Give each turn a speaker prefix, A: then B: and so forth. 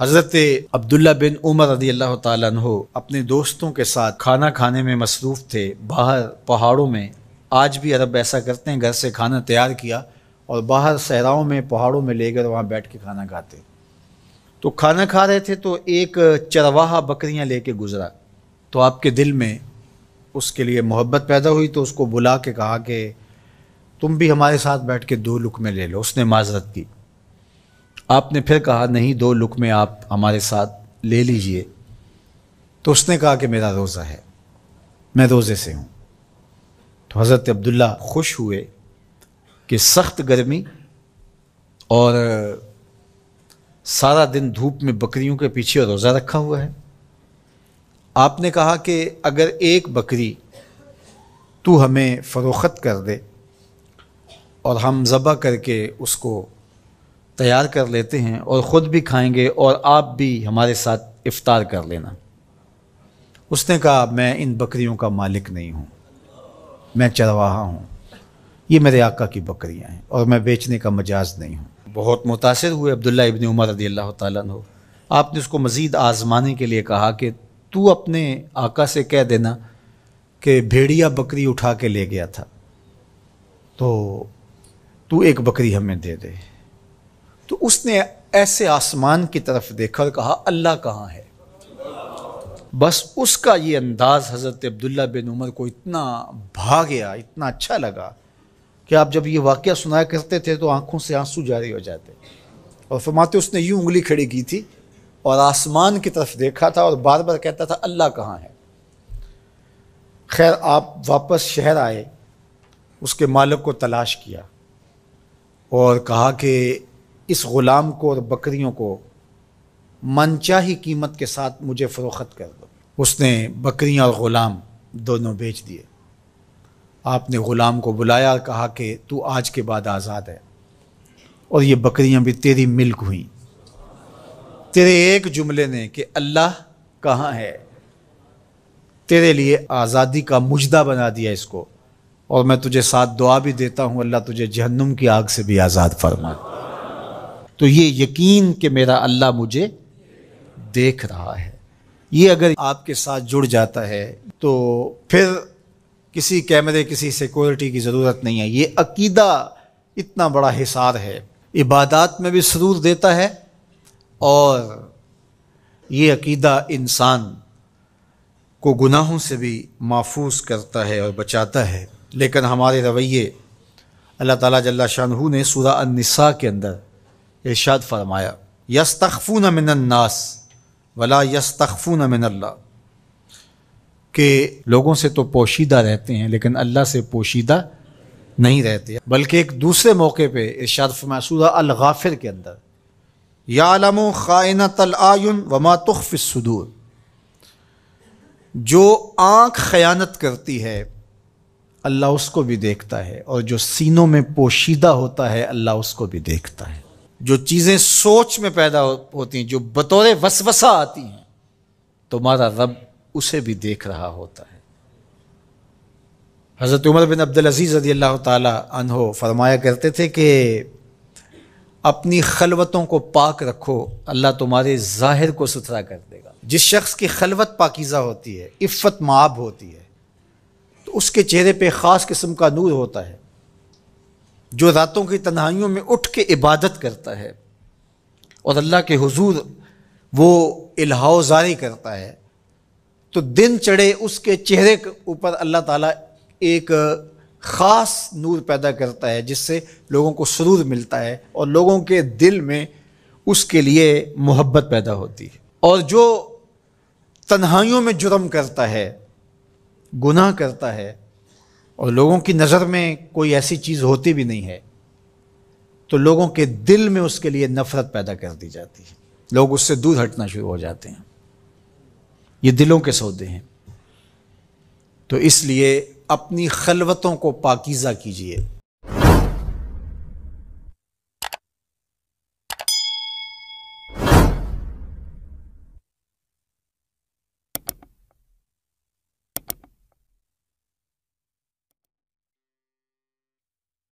A: हज़रत अब्दुल्ला बिन उमर रदी अल्लाह तु अपने दोस्तों के साथ खाना खाने में मसरूफ़ थे बाहर पहाड़ों में आज भी अरब ऐसा करते हैं घर से खाना तैयार किया और बाहर सहराओं में पहाड़ों में लेकर वहाँ बैठ के खाना खाते तो खाना खा रहे थे तो एक चरवाहा बकरियाँ ले कर गुज़रा तो आपके दिल में उसके लिए मोहब्बत पैदा हुई तो उसको बुला के कहा कि तुम भी हमारे साथ बैठ के दो लुक में ले लो उसने माजरत की आपने फिर कहा नहीं दो लुक में आप हमारे साथ ले लीजिए तो उसने कहा कि मेरा रोज़ा है मैं रोज़े से हूँ तो हज़रत अब्दुल्ला खुश हुए कि सख्त गर्मी और सारा दिन धूप में बकरियों के पीछे रोज़ा रखा हुआ है आपने कहा कि अगर एक बकरी तू हमें फ़रोख्त कर दे और हम ज़बा करके उसको तैयार कर लेते हैं और ख़ुद भी खाएंगे और आप भी हमारे साथ इफ़ार कर लेना उसने कहा मैं इन बकरियों का मालिक नहीं हूँ मैं चरवाहा हूँ ये मेरे आका की बकरियाँ हैं और मैं बेचने का मजाज नहीं हूँ बहुत मुतासर हुए अब्दुल्ला इबन उमर रदी अल्लाह हो आपने उसको मज़ीद आज़माने के लिए कहा कि तू अपने आका से कह देना कि भेड़िया बकरी उठा के ले गया था तो तू एक बकरी हमें दे दे तो उसने ऐसे आसमान की तरफ देखा और कहा अल्लाह कहाँ है बस उसका ये अंदाज़ हज़रत अब्दुल्ला बिन उमर को इतना भा गया इतना अच्छा लगा कि आप जब ये वाक़ सुनाया करते थे तो आँखों से आंसू जारी हो जाते और फरमाते उसने यूँ उंगली खड़ी की थी और आसमान की तरफ देखा था और बार बार कहता था अल्लाह कहाँ है खैर आप वापस शहर आए उसके मालिक को तलाश किया और कहा कि इस ग़ुलाम को और बकरियों को मनचाही कीमत के साथ मुझे फ़रोख्त कर दो उसने बकरियां और ग़ुलाम दोनों बेच दिए आपने ग़ुलाम को बुलाया और कहा कि तू आज के बाद आज़ाद है और ये बकरियां भी तेरी मिल्क हुई तेरे एक जुमले ने कि अल्लाह कहाँ है तेरे लिए आज़ादी का मुजदा बना दिया इसको और मैं तुझे साथ दुआ भी देता हूँ अल्लाह तुझे जहन्नुम की आग से भी आज़ाद फरमा तो ये यकीन कि मेरा अल्लाह मुझे देख रहा है ये अगर आपके साथ जुड़ जाता है तो फिर किसी कैमरे किसी सिक्योरिटी की ज़रूरत नहीं है ये अकीदा इतना बड़ा हिसार है इबादत में भी सरूर देता है और ये अकीदा इंसान को गुनाहों से भी महफूज करता है और बचाता है लेकिन हमारे रवैये अल्लाह ताला जल्ला शाहू ने सूरा अनसा के अंदर इर्शाद फरमाया यस्तफ़ून मिनन्नास वला यस्तफ़ून मिनल्ला के लोगों से तो पोशीदा रहते हैं लेकिन अल्लाह से पोशीदा नहीं रहते बल्कि एक दूसरे मौके पर इर्शाद फरमासूरा अलगाफिर के अंदर यालम ख़ाइन तलआन वमा तुखफ़ुदूर जो आँख ख़यानत करती है अल्लाह उसको भी देखता है और जो सीनों में पोशीदा होता है अल्लाह उसको भी देखता है जो चीज़ें सोच में पैदा होती हैं जो बतौर वसवसा आती हैं तुम्हारा तो रब उसे भी देख रहा होता है हज़रत उमर बिन अब्दुल अजीज़ रजी अल्लाह तहो फरमाया करते थे कि अपनी खलवतों को पाक रखो अल्लाह तुम्हारे ज़ाहिर को सुथरा कर देगा जिस शख्स की खलवत पाकिज़ा होती है इफ़त माब होती है तो उसके चेहरे पे ख़ास किस्म का नूर होता है जो रातों की तन्हाइयों में उठ के इबादत करता है और अल्लाह के हुजूर वो जारी करता है तो दिन चढ़े उसके चेहरे के ऊपर अल्लाह ताला एक ख़ास नूर पैदा करता है जिससे लोगों को सुरूर मिलता है और लोगों के दिल में उसके लिए मोहब्बत पैदा होती है और जो तन्हाइयों में जुर्म करता है गुनाह करता है और लोगों की नज़र में कोई ऐसी चीज़ होती भी नहीं है तो लोगों के दिल में उसके लिए नफ़रत पैदा कर दी जाती है लोग उससे दूर हटना शुरू हो जाते हैं ये दिलों के सौदे हैं तो इसलिए अपनी खलवतों को पाकिज़ा कीजिए